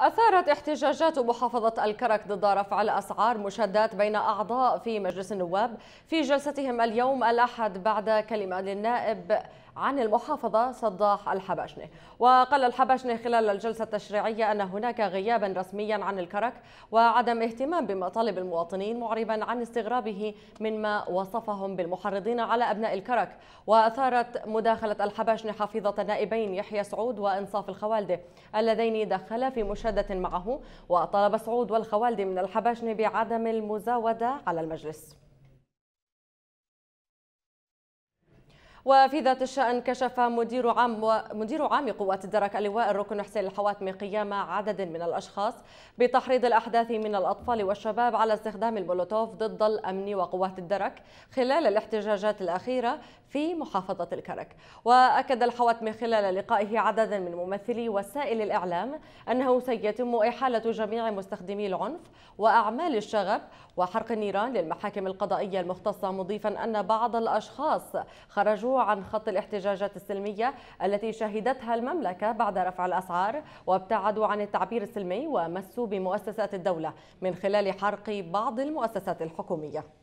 أثارت احتجاجات محافظة الكرك ضد رفع الأسعار مشادات بين أعضاء في مجلس النواب في جلستهم اليوم الأحد بعد كلمة للنائب عن المحافظة صداح الحبشني وقال الحبشني خلال الجلسة التشريعية أن هناك غيابا رسميا عن الكرك وعدم اهتمام بمطالب المواطنين معربا عن استغرابه مما وصفهم بالمحرضين على أبناء الكرك وأثارت مداخلة الحبشني حفيظة النائبين يحيى سعود وإنصاف الخوالدة اللذين دخلا في مش مشادة معه وطلب سعود والخوالدي من الحباشني بعدم المزاودة على المجلس وفي ذات الشأن كشف مدير عام مدير عام قوات الدرك اللواء الركن حسين الحواتمي قيام عدد من الأشخاص بتحريض الأحداث من الأطفال والشباب على استخدام البولوتوف ضد الأمن وقوات الدرك خلال الاحتجاجات الأخيرة في محافظة الكرك وأكد الحواتمي خلال لقائه عددا من ممثلي وسائل الإعلام أنه سيتم إحالة جميع مستخدمي العنف وأعمال الشغب وحرق النيران للمحاكم القضائية المختصة مضيفا أن بعض الأشخاص خرجوا عن خط الاحتجاجات السلمية التي شهدتها المملكة بعد رفع الأسعار وابتعدوا عن التعبير السلمي ومسوا بمؤسسات الدولة من خلال حرق بعض المؤسسات الحكومية